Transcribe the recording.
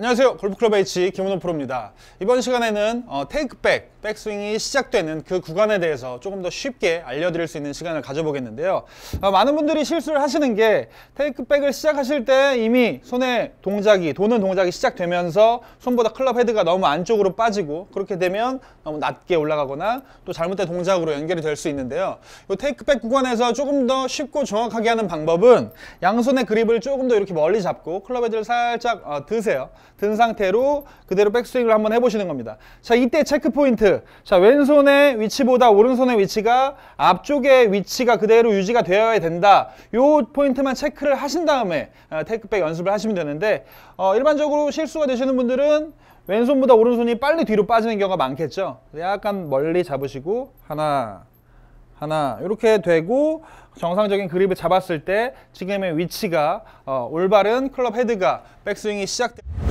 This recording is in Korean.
안녕하세요 골프클럽 H 김은호 프로입니다 이번 시간에는 어, 테이크백, 백스윙이 시작되는 그 구간에 대해서 조금 더 쉽게 알려드릴 수 있는 시간을 가져보겠는데요 어, 많은 분들이 실수를 하시는 게 테이크백을 시작하실 때 이미 손에 동작이 도는 동작이 시작되면서 손보다 클럽 헤드가 너무 안쪽으로 빠지고 그렇게 되면 너무 낮게 올라가거나 또 잘못된 동작으로 연결이 될 수 있는데요 이 테이크백 구간에서 조금 더 쉽고 정확하게 하는 방법은 양손의 그립을 조금 더 이렇게 멀리 잡고 클럽 헤드를 살짝 어, 드세요 든 상태로 그대로 백스윙을 한번 해보시는 겁니다. 자, 이때 체크 포인트. 자, 왼손의 위치보다 오른손의 위치가 앞쪽의 위치가 그대로 유지가 되어야 된다. 요 포인트만 체크를 하신 다음에 아, 테크백 연습을 하시면 되는데 어, 일반적으로 실수가 되시는 분들은 왼손보다 오른손이 빨리 뒤로 빠지는 경우가 많겠죠. 약간 멀리 잡으시고 하나, 하나 이렇게 되고 정상적인 그립을 잡았을 때 지금의 위치가 어, 올바른 클럽 헤드가 백스윙이 시작됩니다.